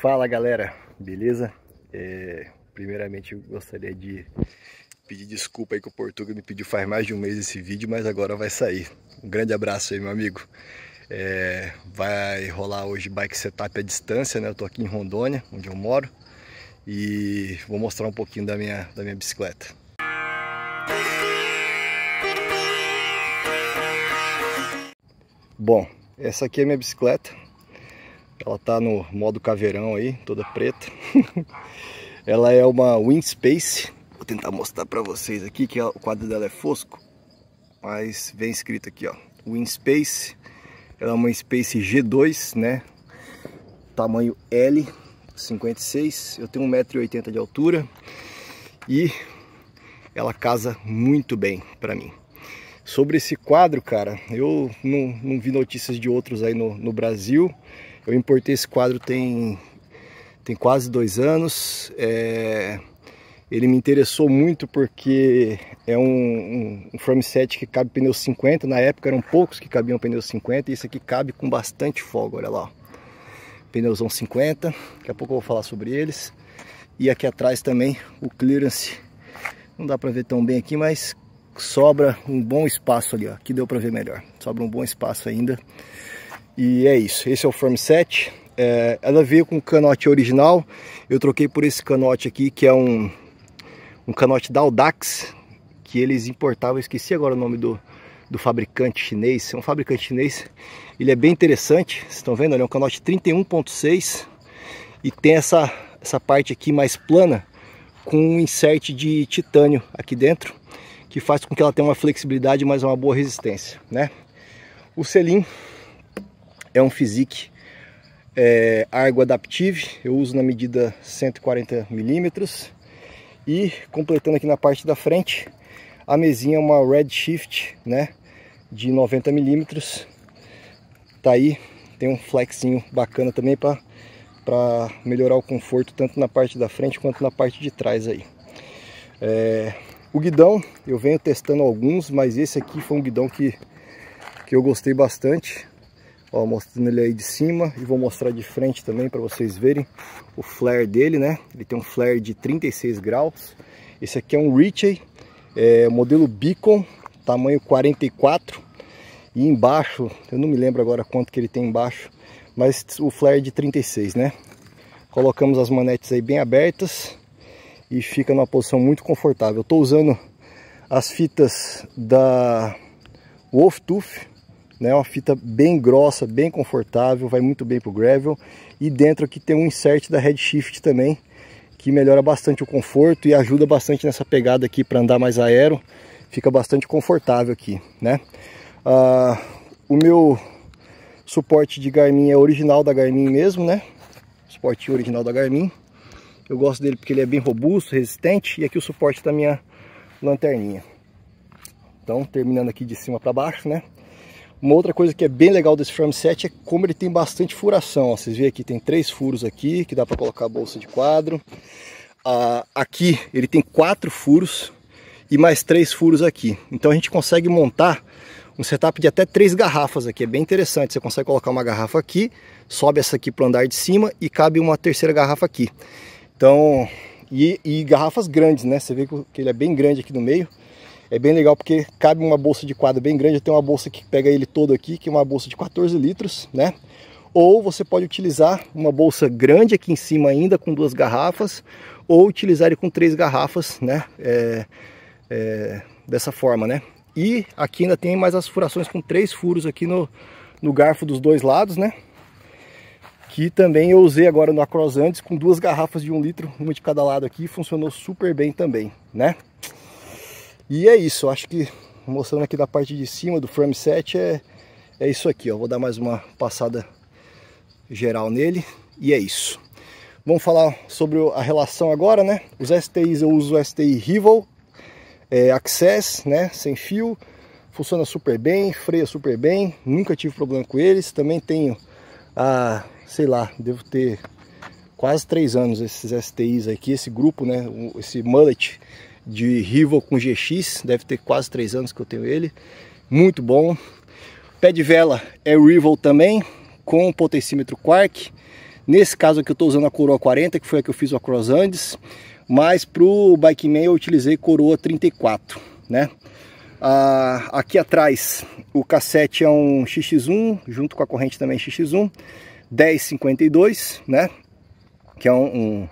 Fala galera, beleza? É, primeiramente eu gostaria de pedir desculpa aí que o Portuga me pediu faz mais de um mês esse vídeo, mas agora vai sair. Um grande abraço aí meu amigo. É, vai rolar hoje bike setup à distância, né? Eu tô aqui em Rondônia, onde eu moro, e vou mostrar um pouquinho da minha, da minha bicicleta. Bom, essa aqui é a minha bicicleta, ela tá no modo caveirão aí, toda preta. ela é uma Space Vou tentar mostrar para vocês aqui que o quadro dela é fosco, mas vem escrito aqui, ó. Space Ela é uma Space G2, né? Tamanho L, 56. Eu tenho 1,80m de altura e ela casa muito bem para mim. Sobre esse quadro, cara, eu não, não vi notícias de outros aí no, no Brasil. Eu importei esse quadro tem, tem quase dois anos. É, ele me interessou muito porque é um, um, um frame set que cabe pneu 50. Na época eram poucos que cabiam pneu 50 e esse aqui cabe com bastante folga, olha lá. Pneuzão 50, daqui a pouco eu vou falar sobre eles. E aqui atrás também o clearance, não dá para ver tão bem aqui, mas sobra um bom espaço ali, ó. Aqui deu para ver melhor, sobra um bom espaço ainda e é isso, esse é o Form 7. É, ela veio com canote original, eu troquei por esse canote aqui, que é um, um canote da Audax, que eles importavam, esqueci agora o nome do, do fabricante chinês, é um fabricante chinês, ele é bem interessante, vocês estão vendo, ele é um canote 31.6 e tem essa, essa parte aqui mais plana com um insert de titânio aqui dentro, que faz com que ela tenha uma flexibilidade mais uma boa resistência, né? O selim é um Physique é, Argo Adaptive, eu uso na medida 140 milímetros. E completando aqui na parte da frente, a mesinha é uma Redshift, né, de 90 milímetros. Tá aí, tem um flexinho bacana também para para melhorar o conforto tanto na parte da frente quanto na parte de trás aí. É, o guidão, eu venho testando alguns, mas esse aqui foi um guidão que, que eu gostei bastante. Ó, mostrando ele aí de cima e vou mostrar de frente também para vocês verem o flare dele, né? Ele tem um flare de 36 graus. Esse aqui é um Ritchie, é, modelo Beacon, tamanho 44. E embaixo, eu não me lembro agora quanto que ele tem embaixo, mas o flare é de 36, né? Colocamos as manetes aí bem abertas e fica numa posição muito confortável. Eu tô usando as fitas da Wolf Tooth né? Uma fita bem grossa, bem confortável, vai muito bem pro gravel. E dentro aqui tem um insert da Redshift também, que melhora bastante o conforto e ajuda bastante nessa pegada aqui para andar mais aero. Fica bastante confortável aqui, né? Ah, o meu suporte de Garmin é original da Garmin mesmo, né? Suporte original da Garmin. Eu gosto dele porque ele é bem robusto, resistente. E aqui o suporte da minha lanterninha. Então, terminando aqui de cima para baixo, né? Uma outra coisa que é bem legal desse frame set é como ele tem bastante furação. Ó, vocês veem aqui, tem três furos aqui, que dá para colocar a bolsa de quadro. Ah, aqui ele tem quatro furos e mais três furos aqui. Então a gente consegue montar um setup de até três garrafas aqui. É bem interessante. Você consegue colocar uma garrafa aqui, sobe essa aqui para o andar de cima e cabe uma terceira garrafa aqui. Então, e, e garrafas grandes, né? Você vê que ele é bem grande aqui no meio. É bem legal porque cabe uma bolsa de quadro bem grande. Tem uma bolsa que pega ele todo aqui, que é uma bolsa de 14 litros, né? Ou você pode utilizar uma bolsa grande aqui em cima ainda com duas garrafas, ou utilizar ele com três garrafas, né? É, é, dessa forma, né? E aqui ainda tem mais as furações com três furos aqui no, no garfo dos dois lados, né? Que também eu usei agora no antes com duas garrafas de um litro, uma de cada lado aqui, funcionou super bem também, né? E é isso, acho que mostrando aqui da parte de cima do frame set é, é isso aqui, ó. Vou dar mais uma passada geral nele e é isso. Vamos falar sobre a relação agora, né? Os STIs eu uso o STI Rival é, Access, né? Sem fio, funciona super bem, freia super bem, nunca tive problema com eles. Também tenho sei lá, devo ter quase três anos esses STIs aqui, esse grupo, né? Esse mullet de Rival com GX, deve ter quase 3 anos que eu tenho ele, muito bom. Pé de vela é Rival também, com potencímetro quark. Nesse caso aqui eu estou usando a coroa 40, que foi a que eu fiz o Across Andes, mas para o bike Bikeman eu utilizei coroa 34, né? Ah, aqui atrás o cassete é um XX1, junto com a corrente também é XX1, 1052, né? Que é um, um,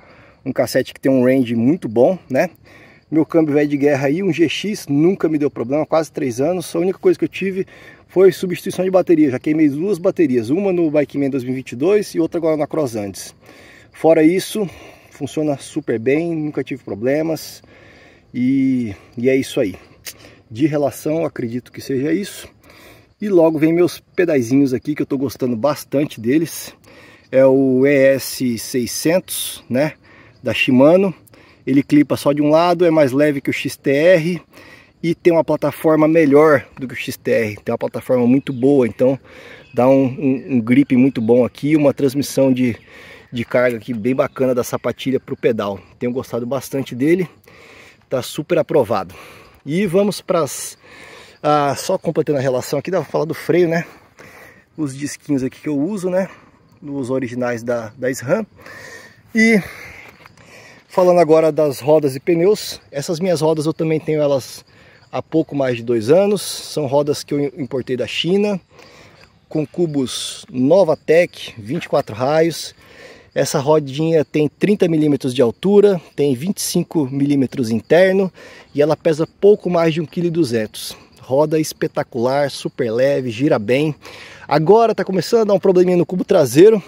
um cassete que tem um range muito bom, né? meu câmbio velho de guerra aí, um GX, nunca me deu problema, quase três anos. A única coisa que eu tive foi substituição de bateria. Já queimei duas baterias, uma no Bike Man 2022 e outra agora na Cross Andes. Fora isso, funciona super bem, nunca tive problemas. E, e é isso aí. De relação, acredito que seja isso. E logo vem meus pedazinhos aqui, que eu estou gostando bastante deles. É o ES600, né? Da Shimano ele clipa só de um lado, é mais leve que o XTR e tem uma plataforma melhor do que o XTR, tem uma plataforma muito boa, então dá um, um, um grip muito bom aqui, uma transmissão de, de carga aqui bem bacana da sapatilha para o pedal. Tenho gostado bastante dele, tá super aprovado. E vamos para as... Ah, só completando a relação aqui, dá para falar do freio, né? Os disquinhos aqui que eu uso, né? Os originais da, da SRAM. E Falando agora das rodas e pneus, essas minhas rodas eu também tenho elas há pouco mais de dois anos. São rodas que eu importei da China, com cubos Novatec, 24 raios. Essa rodinha tem 30 milímetros de altura, tem 25 milímetros interno e ela pesa pouco mais de 1,2 kg. Roda espetacular, super leve, gira bem. Agora está começando a dar um probleminha no cubo traseiro,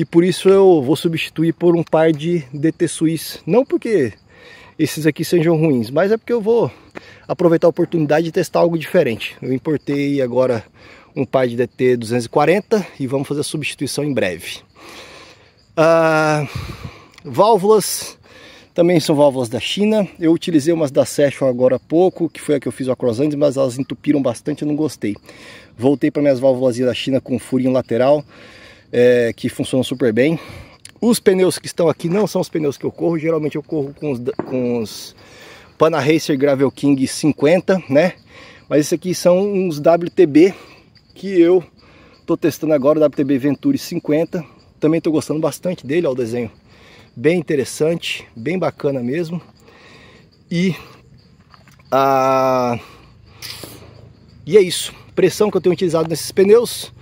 e por isso eu vou substituir por um par de DT Suisse. Não porque esses aqui sejam ruins, mas é porque eu vou aproveitar a oportunidade de testar algo diferente. Eu importei agora um par de DT 240 e vamos fazer a substituição em breve. Ah, válvulas também são válvulas da China. Eu utilizei umas da Session agora há pouco, que foi a que eu fiz o Acrosandes, mas elas entupiram bastante, eu não gostei. Voltei para minhas válvulas da China com furinho lateral é, que funcionam super bem. Os pneus que estão aqui não são os pneus que eu corro, geralmente eu corro com os, com os Pana Racer Gravel King 50, né? Mas esses aqui são uns WTB que eu tô testando agora, o WTB Venturi 50. Também tô gostando bastante dele, ó, o desenho. Bem interessante, bem bacana mesmo. E a... E é isso. Pressão que eu tenho utilizado nesses pneus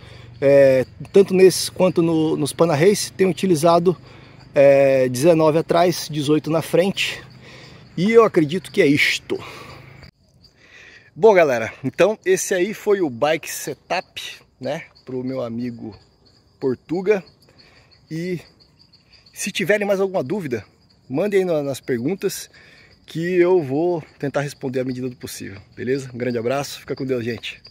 é, tanto nesse quanto no, nos Pana tenho utilizado é, 19 atrás, 18 na frente. E eu acredito que é isto. Bom, galera, então esse aí foi o bike setup, né, para o meu amigo Portuga. E se tiverem mais alguma dúvida, mandem aí nas perguntas que eu vou tentar responder à medida do possível, beleza? Um grande abraço, fica com Deus, gente.